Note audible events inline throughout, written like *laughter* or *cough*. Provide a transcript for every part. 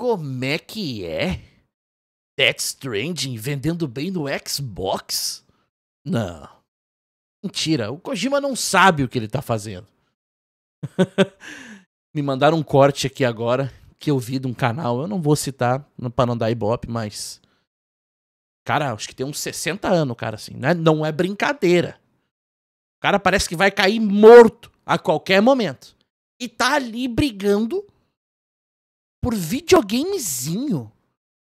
Como é que é? Death Stranding vendendo bem no Xbox? Não. Mentira, o Kojima não sabe o que ele tá fazendo. *laughs* Me mandaram um corte aqui agora que eu vi de um canal, eu não vou citar pra não dar ibope, mas. Cara, acho que tem uns 60 anos, cara, assim. Né? Não é brincadeira. O cara parece que vai cair morto a qualquer momento. E tá ali brigando por videogamezinho.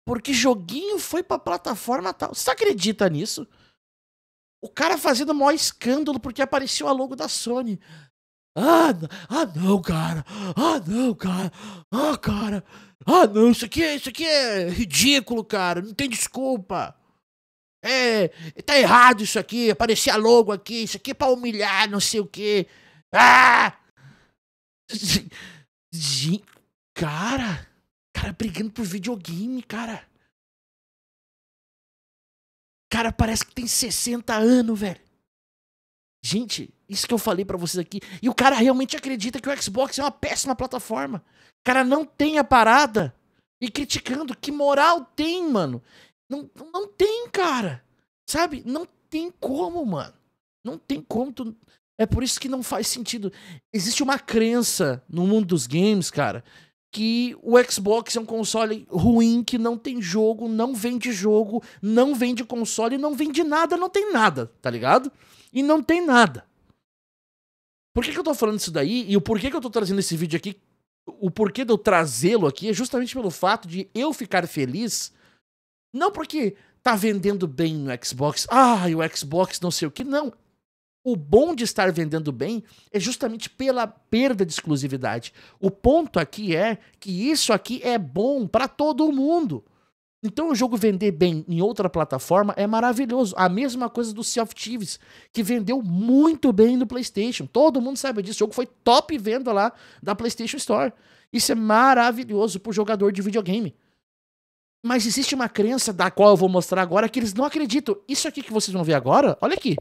Porque joguinho foi pra plataforma tal. Você acredita nisso? O cara fazendo o maior escândalo porque apareceu a logo da Sony. Ah, ah não, cara. Ah, não, cara. Ah, cara. Ah, não, isso aqui, é, isso aqui é ridículo, cara. Não tem desculpa. É, tá errado isso aqui. Aparecer a logo aqui. Isso aqui é pra humilhar, não sei o quê. Ah! *laughs* Cara, cara brigando por videogame, cara. Cara, parece que tem 60 anos, velho. Gente, isso que eu falei para vocês aqui. E o cara realmente acredita que o Xbox é uma péssima plataforma. O cara não tem a parada. E criticando. Que moral tem, mano? Não, não tem, cara. Sabe? Não tem como, mano. Não tem como. Tu... É por isso que não faz sentido. Existe uma crença no mundo dos games, cara, que o Xbox é um console ruim, que não tem jogo, não vende jogo, não vende console, não vende nada, não tem nada, tá ligado? E não tem nada. Por que, que eu tô falando isso daí e o porquê que eu tô trazendo esse vídeo aqui? O porquê de eu trazê-lo aqui é justamente pelo fato de eu ficar feliz, não porque tá vendendo bem no Xbox, ah, o Xbox não sei o que, não. O bom de estar vendendo bem é justamente pela perda de exclusividade. O ponto aqui é que isso aqui é bom para todo mundo. Então o jogo vender bem em outra plataforma é maravilhoso. A mesma coisa do Sea of Thieves, que vendeu muito bem no PlayStation. Todo mundo sabe disso. O jogo foi top venda lá da PlayStation Store. Isso é maravilhoso pro jogador de videogame. Mas existe uma crença da qual eu vou mostrar agora que eles não acreditam. Isso aqui que vocês vão ver agora, olha aqui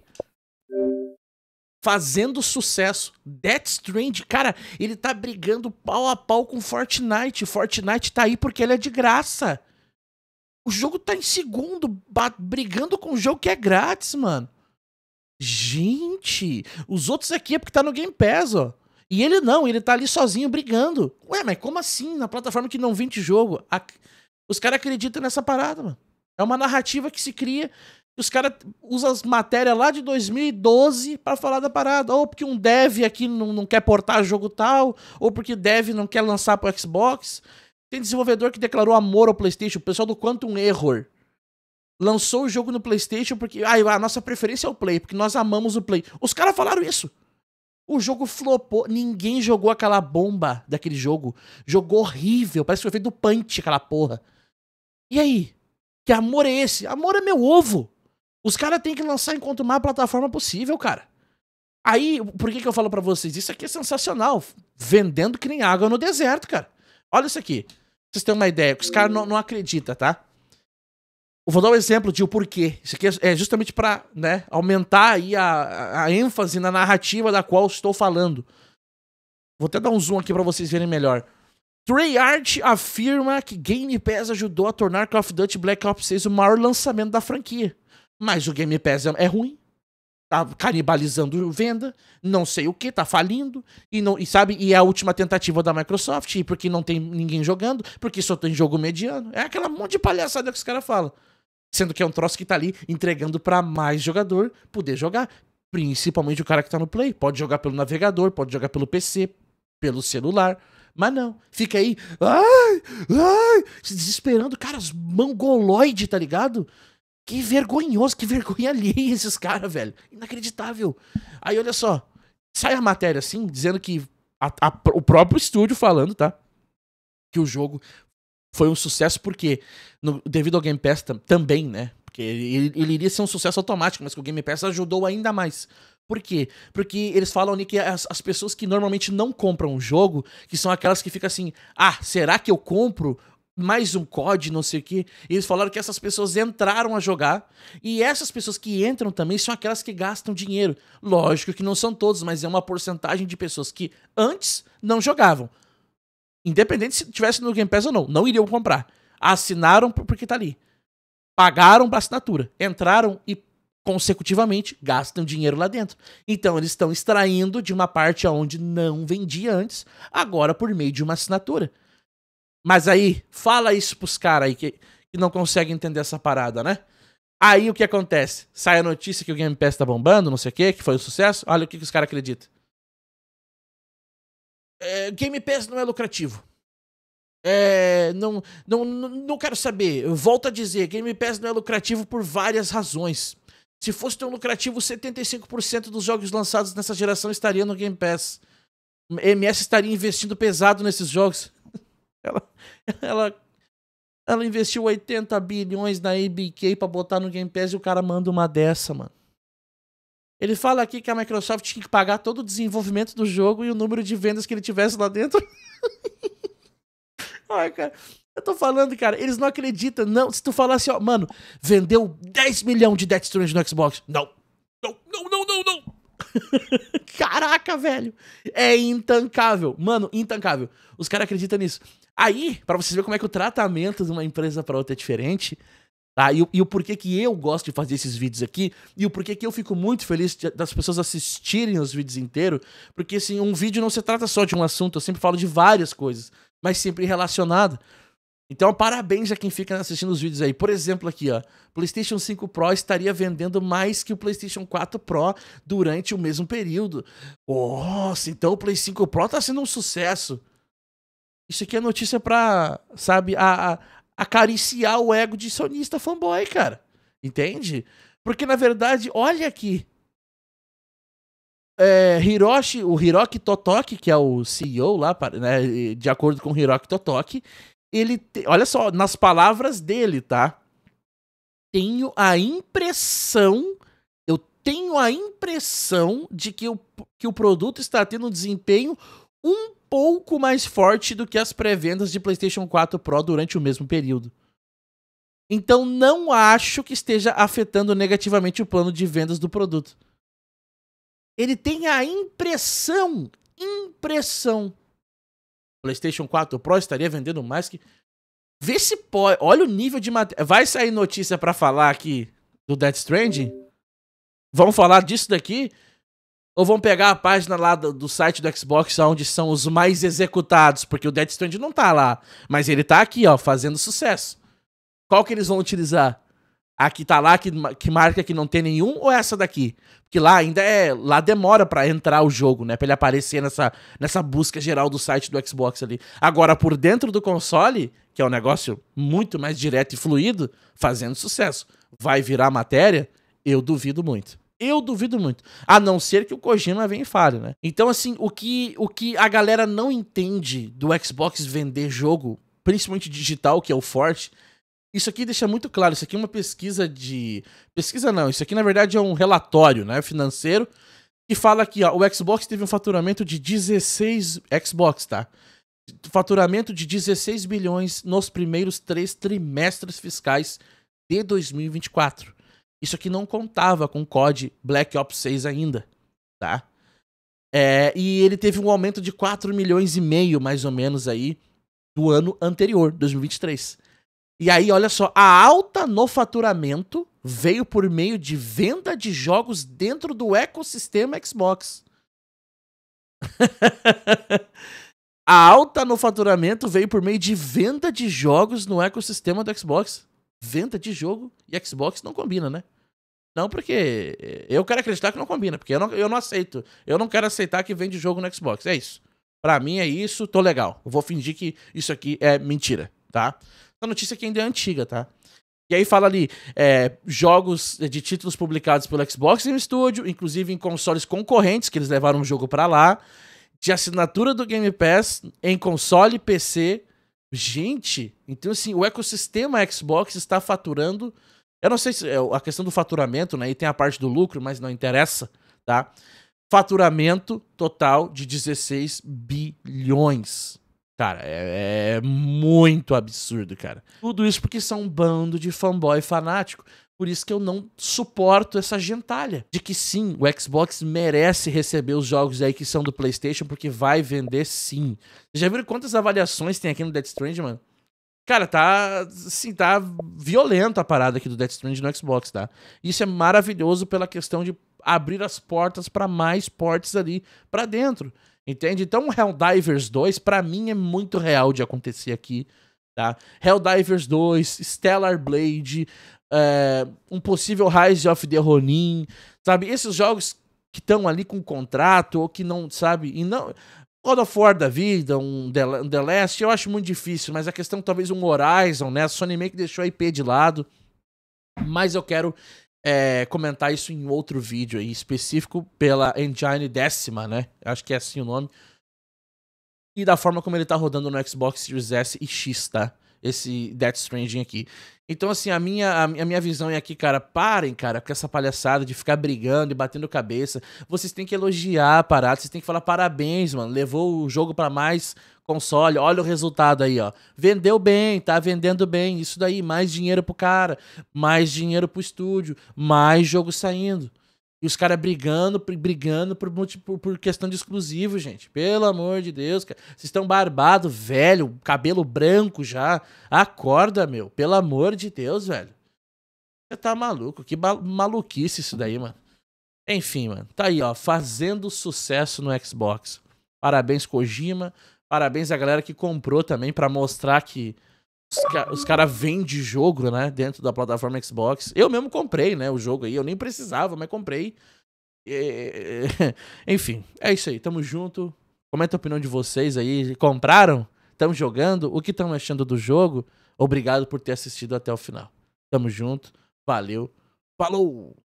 fazendo sucesso. Death Strange, cara, ele tá brigando pau a pau com Fortnite. Fortnite tá aí porque ele é de graça. O jogo tá em segundo, brigando com um jogo que é grátis, mano. Gente, os outros aqui é porque tá no Game Pass, ó. E ele não, ele tá ali sozinho brigando. Ué, mas como assim? Na plataforma que não vende jogo. A... Os caras acreditam nessa parada, mano. É uma narrativa que se cria os caras usam as matérias lá de 2012 para falar da parada. Ou porque um dev aqui não, não quer portar jogo tal, ou porque dev não quer lançar pro Xbox. Tem desenvolvedor que declarou amor ao PlayStation, o pessoal do Quantum Error. Lançou o jogo no PlayStation porque ai a nossa preferência é o Play, porque nós amamos o Play. Os caras falaram isso. O jogo flopou, ninguém jogou aquela bomba daquele jogo. Jogou horrível, parece que foi feito do punch aquela porra. E aí? Que amor é esse? Amor é meu ovo. Os caras têm que lançar enquanto mais plataforma possível, cara. Aí, por que, que eu falo para vocês? Isso aqui é sensacional. Vendendo que nem água no deserto, cara. Olha isso aqui. Pra vocês têm uma ideia, que os caras não, não acreditam, tá? Eu vou dar um exemplo de o porquê. Isso aqui é, é justamente para né, aumentar aí a, a ênfase na narrativa da qual estou falando. Vou até dar um zoom aqui para vocês verem melhor. Treyarch afirma que Game Pass ajudou a tornar Call of Duty Black Ops 6 o maior lançamento da franquia. Mas o Game Pass é, é ruim. Tá canibalizando venda, não sei o que, tá falindo, e não e sabe, e é a última tentativa da Microsoft, e porque não tem ninguém jogando, porque só tem jogo mediano. É aquela monte de palhaçada que os caras falam. Sendo que é um troço que tá ali entregando para mais jogador poder jogar. Principalmente o cara que tá no Play. Pode jogar pelo navegador, pode jogar pelo PC, pelo celular. Mas não, fica aí, ai, ai, se desesperando, cara, as mongoloide, tá ligado? Que vergonhoso, que vergonha *laughs* alheia esses caras, velho. Inacreditável. Aí olha só, sai a matéria assim, dizendo que a, a, o próprio estúdio falando, tá? Que o jogo foi um sucesso porque, no, devido ao Game Pass tam, também, né? Porque ele, ele, ele, iria ser um sucesso automático, mas que o Game Pass ajudou ainda mais. Por quê? Porque eles falam ali que as, as pessoas que normalmente não compram o jogo, que são aquelas que ficam assim, ah, será que eu compro mais um COD, não sei o quê. E eles falaram que essas pessoas entraram a jogar. E essas pessoas que entram também são aquelas que gastam dinheiro. Lógico que não são todos, mas é uma porcentagem de pessoas que antes não jogavam. Independente se tivesse no Game Pass ou não, não iriam comprar. Assinaram porque tá ali. Pagaram pra assinatura. Entraram e consecutivamente gastam dinheiro lá dentro. Então eles estão extraindo de uma parte aonde não vendia antes, agora por meio de uma assinatura. Mas aí, fala isso pros caras aí que, que não conseguem entender essa parada, né? Aí o que acontece? Sai a notícia que o Game Pass tá bombando, não sei o quê, que foi um sucesso. Olha o que, que os caras acreditam. É, Game Pass não é lucrativo. É, não, não, não quero saber. Eu volto a dizer, Game Pass não é lucrativo por várias razões. Se fosse tão lucrativo, 75% dos jogos lançados nessa geração estariam no Game Pass. MS estaria investindo pesado nesses jogos. Ela, *laughs* ela, ela investiu 80 bilhões na ABK para botar no Game Pass e o cara manda uma dessa, mano. Ele fala aqui que a Microsoft tinha que pagar todo o desenvolvimento do jogo e o número de vendas que ele tivesse lá dentro. *laughs* Ai, cara. Eu tô falando, cara, eles não acreditam, não. Se tu falar assim, ó, mano, vendeu 10 milhões de Death Strange no Xbox. Não. Não, não, não, não, não. *laughs* Caraca, velho. É intancável. Mano, intancável. Os caras acreditam nisso. Aí, para vocês verem como é que o tratamento de uma empresa para outra é diferente, tá? E, e, o porquê que eu gosto de fazer esses vídeos aqui, e o porquê que eu fico muito feliz de, das pessoas assistirem os vídeos inteiros, porque assim, um vídeo não se trata só de um assunto, eu sempre falo de várias coisas, mas sempre relacionado. Então, parabéns a quem fica assistindo os vídeos aí. Por exemplo, aqui, ó. PlayStation 5 Pro estaria vendendo mais que o PlayStation 4 Pro durante o mesmo período. Nossa, então o PlayStation 5 Pro tá sendo um sucesso. Isso aqui é notícia pra, sabe, a, a acariciar o ego de sonista fanboy, cara. Entende? Porque, na verdade, olha aqui. É, Hiroshi, o Hiroki Totoki, que é o CEO lá, né, de acordo com o Hiroki Totoki, ele, te, olha só, nas palavras dele, tá? Tenho a impressão, eu tenho a impressão de que o, que o produto está tendo um desempenho um pouco mais forte do que as pré-vendas de PlayStation 4 Pro durante o mesmo período. Então não acho que esteja afetando negativamente o plano de vendas do produto. Ele tem a impressão, impressão. PlayStation 4 Pro estaria vendendo mais que Vê se pode, olha o nível de matéria. Vai sair notícia para falar aqui do Death Stranding? Vão falar disso daqui? Ou vão pegar a página lá do, do, site do Xbox onde são os mais executados, porque o Dead Strand não tá lá, mas ele tá aqui, ó, fazendo sucesso. Qual que eles vão utilizar? A que tá lá, que, que marca que não tem nenhum, ou essa daqui? Porque lá ainda é. Lá demora para entrar o jogo, né? Pra ele aparecer nessa, nessa busca geral do site do Xbox ali. Agora, por dentro do console, que é um negócio muito mais direto e fluido, fazendo sucesso. Vai virar matéria? Eu duvido muito. Eu duvido muito. A não ser que o Kojima venha e fale, né? Então, assim, o que, o que a galera não entende do Xbox vender jogo, principalmente digital, que é o forte, isso aqui deixa muito claro. Isso aqui é uma pesquisa de. Pesquisa não, isso aqui na verdade é um relatório né, financeiro que fala que ó, o Xbox teve um faturamento de 16. Xbox, tá? Faturamento de 16 bilhões nos primeiros três trimestres fiscais de 2024. Isso aqui não contava com o COD Black Ops 6 ainda, tá? É, e ele teve um aumento de 4 milhões e meio, mais ou menos, aí, do ano anterior, 2023. E aí, olha só, a alta no faturamento veio por meio de venda de jogos dentro do ecossistema Xbox. *laughs* a alta no faturamento veio por meio de venda de jogos no ecossistema do Xbox venda de jogo e Xbox não combina, né? Não, porque eu quero acreditar que não combina, porque eu não, eu não aceito. Eu não quero aceitar que vende jogo no Xbox. É isso. Pra mim é isso, tô legal. Eu vou fingir que isso aqui é mentira, tá? Essa notícia aqui ainda é antiga, tá? E aí fala ali, é, jogos de títulos publicados pelo Xbox Game Studio, inclusive em consoles concorrentes, que eles levaram o jogo para lá, de assinatura do Game Pass em console, PC, Gente, então assim, o ecossistema Xbox está faturando. Eu não sei se é a questão do faturamento, né? E tem a parte do lucro, mas não interessa, tá? Faturamento total de 16 bilhões. Cara, é, é muito absurdo, cara. Tudo isso porque são um bando de fanboy fanático. Por isso que eu não suporto essa gentalha. De que sim, o Xbox merece receber os jogos aí que são do PlayStation, porque vai vender sim. Vocês já viram quantas avaliações tem aqui no Dead Strange mano? Cara, tá. sim tá violento a parada aqui do Dead Strange no Xbox, tá? Isso é maravilhoso pela questão de abrir as portas para mais portes ali para dentro. Entende? Então, Helldivers 2, para mim, é muito real de acontecer aqui. Tá? Helldivers 2, Stellar Blade, é, um possível Rise of the Ronin, sabe? Esses jogos que estão ali com contrato ou que não, sabe? E não. God of War da vida, um The, Last, eu acho muito difícil, mas a questão talvez um Horizon, né? A Sony meio que deixou a IP de lado. Mas eu quero é, comentar isso em outro vídeo aí, específico pela Engine décima, né? Acho que é assim o nome. E da forma como ele tá rodando no Xbox Series S e X, tá? esse Death Stranding aqui. Então, assim, a minha, a minha visão é aqui, cara, parem, cara, com essa palhaçada de ficar brigando e batendo cabeça. Vocês têm que elogiar a parada, vocês têm que falar parabéns, mano. Levou o jogo para mais console, olha o resultado aí, ó. Vendeu bem, tá vendendo bem. Isso daí, mais dinheiro pro cara, mais dinheiro pro estúdio, mais jogo saindo. E os caras brigando, brigando por, por, por, questão de exclusivo, gente. Pelo amor de Deus, cara. Vocês estão barbado, velho, cabelo branco já. Acorda, meu. Pelo amor de Deus, velho. Você tá maluco. Que maluquice isso daí, mano. Enfim, mano. Tá aí, ó. Fazendo sucesso no Xbox. Parabéns, Kojima. Parabéns à galera que comprou também para mostrar que os, ca os caras vendem jogo, né? Dentro da plataforma Xbox. Eu mesmo comprei, né? O jogo aí. Eu nem precisava, mas comprei. E... *laughs* Enfim, é isso aí. Tamo junto. Comenta a opinião de vocês aí. Compraram? Estão jogando? O que estão achando do jogo? Obrigado por ter assistido até o final. Tamo junto. Valeu. Falou!